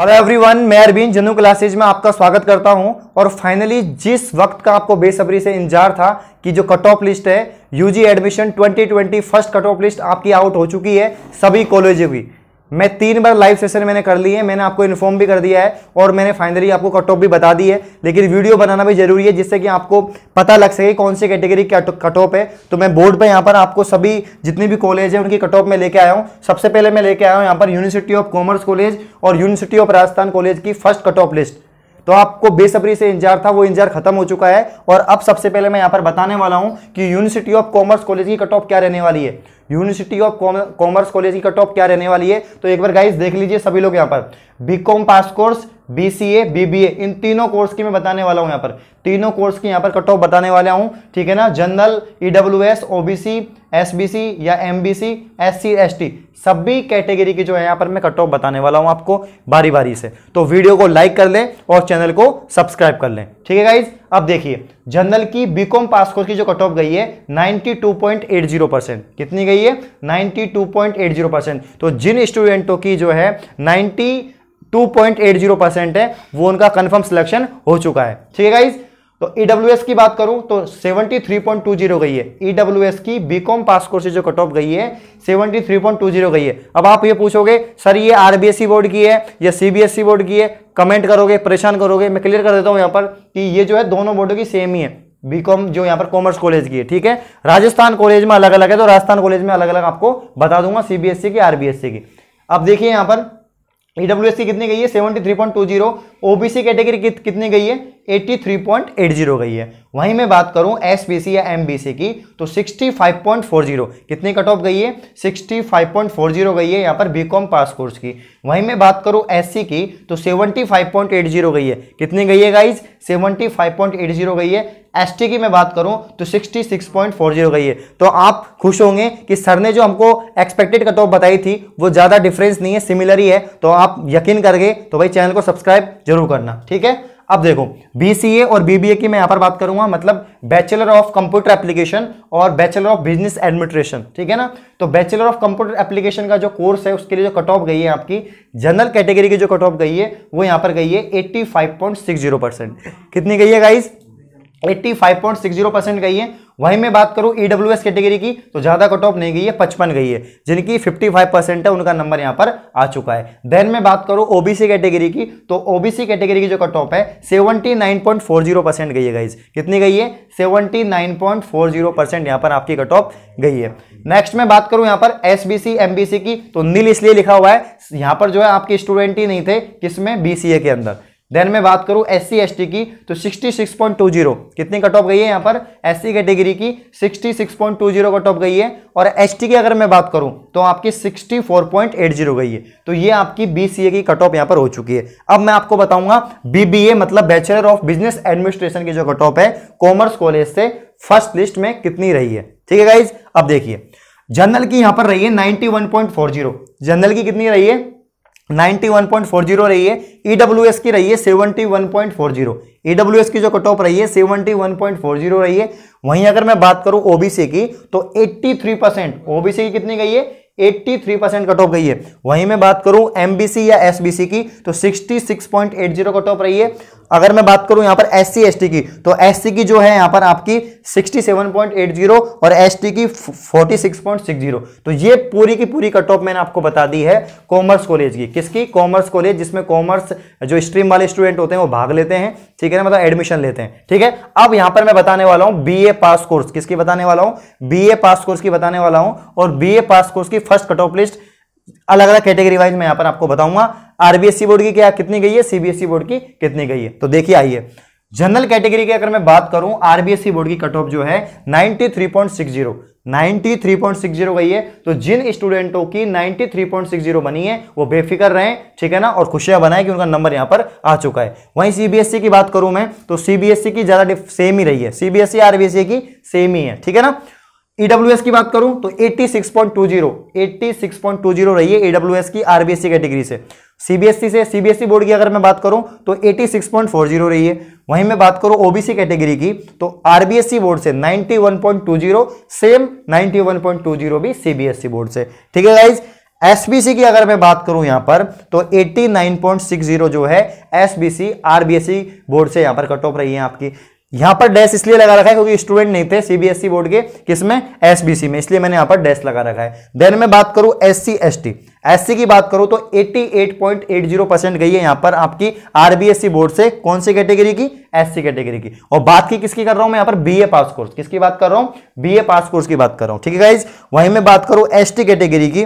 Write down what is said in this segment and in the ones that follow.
hello everyone मैं Arvind जनू classes में आपका स्वागत करता हूं और फाइनली जिस वक्त का आपको बेसब्री से इंतजार था कि जो कट ऑफ लिस्ट है UG admission 2020 first cut off list आपकी आउट हो चुकी है सभी कॉलेजों की मैं तीन बार लाइव सेशन मैंने कर लिए मैंने आपको इन्फॉर्म भी कर दिया है और मैंने फाइनली आपको कट ऑफ भी बता दी है लेकिन वीडियो बनाना भी जरूरी है जिससे कि आपको पता लग सके कौन सी कैटेगरी का कट ऑफ है तो मैं बोर्ड पे यहाँ पर आपको सभी जितनी भी कॉलेज है उनकी कट ऑफ में लेके आया हूँ सबसे पहले मैं लेके आया हूँ यहाँ पर यूनिवर्सिटी ऑफ कॉमर्स कॉलेज और यूनिवर्सिटी ऑफ राजस्थान कॉलेज की फर्स्ट कट ऑफ लिस्ट तो आपको बेसब्री से इंतजार था वो इंतजार खत्म हो चुका है और अब सबसे पहले मैं यहाँ पर बताने वाला हूँ कि यूनिवर्सिटी ऑफ कॉमर्स कॉलेज की कट ऑफ क्या रहने वाली है यूनिवर्सिटी ऑफ कॉमर्स कॉलेज की कट ऑफ क्या रहने वाली है तो एक बार गाइस देख लीजिए सभी लोग यहाँ पर BCom pass course B C A B B A इन तीनों कोर्स की मैं बताने वाला हूँ यहाँ पर तीनों कोर्स की यहाँ पर कट ऑफ बताने वाला हूँ ठीक है ना general E W S O B C S B C या M B C S C S T सभी कैटेगरी की जो है यहाँ पर मैं कट ऑफ बताने वाला हूँ आपको बारी बारी से तो वीडियो को लाइक कर लें और चैनल को सब्सक्राइब कर लें ठीक है गाइज अब देखिए जनरल की बी कॉम पास कोर्स की जो कट ऑफ गई है two point eight zero percent कितनी गई है two point eight zero percent तो जिन स्टूडेंटों की जो है नाइन्टी 2.80 परसेंट है वो उनका कंफर्म सिलेक्शन हो चुका है ठीक है गाइज तो ईडब्ल्यू e की बात करूं तो 73.20 गई है ईडब्ल्यू e की बीकॉम पास कोर्स जो कट ऑफ गई है 73.20 गई है अब आप ये पूछोगे सर ये आरबीएससी बोर्ड e की है या सीबीएसई बोर्ड की है कमेंट करोगे परेशान करोगे मैं क्लियर कर देता हूं यहां पर कि ये जो है दोनों बोर्डों की सेम ही है बीकॉम जो यहाँ पर कॉमर्स कॉलेज की है ठीक है राजस्थान कॉलेज में अलग अलग है तो राजस्थान कॉलेज में अलग अलग आपको बता दूंगा सीबीएसई की आरबीएसई की अब देखिए यहां पर ईडब्ल्यूएससी e एस कितनी गई है seventy three point two zero OBC category कितनी गई है 83.80 गई है वहीं मैं बात करूं एसबीसी या एमबीसी की तो 65.40 कितनी कट ऑफ गई है 65.40 गई है यहाँ पर बीकॉम पास कोर्स की वहीं मैं बात करूं एससी की तो 75.80 गई है कितनी गई है गाइज 75.80 गई है एसटी की मैं बात करूं तो 66.40 गई है तो आप खुश होंगे कि सर ने जो हमको एक्सपेक्टेड कट ऑफ बताई थी वो ज़्यादा डिफरेंस नहीं है सिमिलर ही है तो आप यकीन कर गए तो भाई चैनल को सब्सक्राइब जरूर करना ठीक है अब देखो बीसीए और बीबीए की मैं यहां पर बात करूंगा मतलब बैचलर ऑफ कंप्यूटर एप्लीकेशन और बैचलर ऑफ बिजनेस एडमिनिस्ट्रेशन ठीक है ना तो बैचलर ऑफ कंप्यूटर एप्लीकेशन का जो कोर्स है उसके लिए जो कट ऑफ गई है आपकी जनरल कैटेगरी की जो कट ऑफ गई है वो यहां पर गई है एट्टी कितनी गई है गाइज एट्टी गई है वहीं मैं बात करूँ ई कैटेगरी की तो ज़्यादा कट ऑफ नहीं गई है पचपन गई है जिनकी फिफ्टी है उनका नंबर यहाँ पर आ चुका है देन मैं बात करूँ ओबीसी कैटेगरी की तो ओबीसी कैटेगरी की जो कट ऑफ है सेवेंटी गई है गाइज कितनी गई है seventy nine point four zero percent यहाँ पर आपकी कट ऑफ गई है नेक्स्ट मैं बात करूं यहाँ पर S B C M B C की तो नील इसलिए लिखा हुआ है यहाँ पर जो है आपके स्टूडेंट ही नहीं थे किसमें बी सी ए के अंदर देन मैं बात करूं एस सी की तो 66.20 कितनी कट ऑफ गई है यहां पर एस कैटेगरी की 66.20 कट ऑफ गई है और एस की अगर मैं बात करूं तो आपकी 64.80 गई है तो ये आपकी बी की कट ऑफ यहां पर हो चुकी है अब मैं आपको बताऊंगा बी मतलब बैचलर ऑफ बिजनेस एडमिनिस्ट्रेशन की जो कट ऑफ है कॉमर्स कॉलेज से फर्स्ट लिस्ट में कितनी रही है ठीक है गाइज अब देखिए जनरल की यहां पर रही है नाइनटी जनरल की कितनी रही है 91.40 रही है ईडब्ल्यूएस e की रही है 71.40 ईडब्ल्यूएस e की जो कट ऑफ रही है 71.40 रही है वहीं अगर मैं बात करूं ओबीसी की तो 83 परसेंट ओबीसी की कितनी गई है 83 परसेंट कट ऑफ गई है वहीं मैं बात करूं एमबीसी या एसबीसी की तो 66.80 कट ऑफ रही है अगर मैं बात करूं यहां पर एस सी की तो एस की जो है यहां पर आपकी 67.80 और एस की 46.60 तो ये पूरी की पूरी कट ऑफ मैंने आपको बता दी है कॉमर्स कॉलेज की किसकी कॉमर्स कॉलेज जिसमें कॉमर्स जो स्ट्रीम वाले स्टूडेंट होते हैं वो भाग लेते हैं ठीक है ना मतलब एडमिशन लेते हैं ठीक है अब यहां पर मैं बताने वाला हूं बी पास कोर्स किसकी बताने वाला हूं बी पास कोर्स की बताने वाला हूं और बी पास कोर्स की फर्स्ट कट ऑफ लिस्ट अलग अलग कैटेगरी वाइज मैं यहां पर आपको बताऊंगा आरबीएससी बोर्ड की क्या कितनी गई है सीबीएसई बोर्ड की कितनी गई है तो देखिए आइए जनरल कैटेगरी की अगर मैं बात करूं आरबीएससी बोर्ड की कट ऑफ जो है 93.60 93.60 गई है तो जिन स्टूडेंटों की 93.60 बनी है वो बेफिक्र रहे ठीक है ना और खुशियां बनाए कि उनका नंबर यहां पर आ चुका है वहीं सीबीएसई की बात करूं मैं तो सीबीएसई की ज्यादा सेम ही रही है सीबीएसई आरबीएसई की सेम ही है ठीक है ना ईडब्ल्यूएस e की बात करूं तो 86.20 86.20 रही है ईडब्ल्यूएस e की आरबीएससी कैटेगरी से सीबीएसई से सीबीएसई बोर्ड की अगर मैं बात करूं तो 86.40 रही है वहीं मैं बात करूं ओबीसी कैटेगरी की तो आरबीएससी बोर्ड से 91.20 सेम 91.20 भी सीबीएसई बोर्ड से ठीक है गाइज एसबीसी की अगर मैं बात करूं यहां पर तो 89.60 जो है एसबीसी आरबीएससी बोर्ड से यहां पर कट ऑफ रही है आपकी यहां पर डैश इसलिए लगा रखा है क्योंकि स्टूडेंट नहीं थे सीबीएसई e बोर्ड के किसमें एसबीसी में इसलिए मैंने यहां पर डैश लगा रखा है देन मैं बात करूं एससी एसटी एससी की बात करूं तो 88.80 परसेंट गई है यहां पर आपकी आरबीएससी e बोर्ड से कौन सी कैटेगरी की एससी कैटेगरी की और बात की किसकी कर रहा हूं मैं यहां पर बीए पास कोर्स किसकी बात कर रहा हूं बीए पास कोर्स की बात कर रहा हूं ठीक है गाइज वहीं मैं बात करूं एसटी कैटेगरी की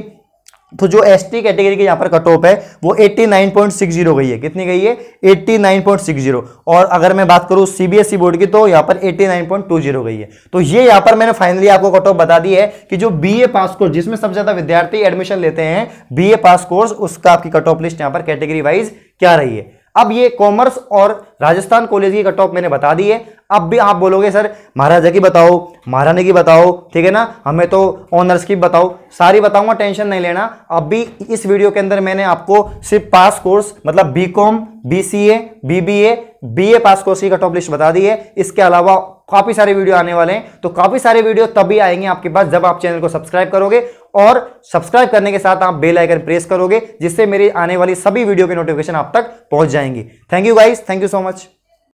तो जो एस टी कैटेगरी के यहाँ पर कट ऑफ है वो 89.60 गई है कितनी गई है 89.60 और अगर मैं बात करूँ सीबीएसई e बोर्ड की तो यहाँ पर 89.20 गई है तो ये यहाँ पर मैंने फाइनली आपको कट ऑफ बता दी है कि जो बीए पास कोर्स जिसमें सबसे ज्यादा विद्यार्थी एडमिशन लेते हैं बीए पास कोर्स उसका आपकी कट ऑफ लिस्ट यहाँ पर कैटेगरी वाइज क्या रही है अब ये कॉमर्स और राजस्थान कॉलेज की कट ऑफ मैंने बता दी है अब भी आप बोलोगे सर महाराजा की बताओ महारानी की बताओ ठीक है ना हमें तो ऑनर्स की बताओ सारी बताऊंगा टेंशन नहीं लेना अब भी इस वीडियो के अंदर मैंने आपको सिर्फ पास कोर्स मतलब B com B C A B B A BA pass course की कट ऑफ लिस्ट बता दी है इसके अलावा काफी सारे वीडियो आने वाले हैं तो काफी सारे वीडियो तभी आएंगे आपके पास जब आप चैनल को सब्सक्राइब करोगे और सब्सक्राइब करने के साथ आप बेल आइकन प्रेस करोगे जिससे मेरी आने वाली सभी वीडियो की नोटिफिकेशन आप तक पहुंच जाएंगी thank you guys thank you so much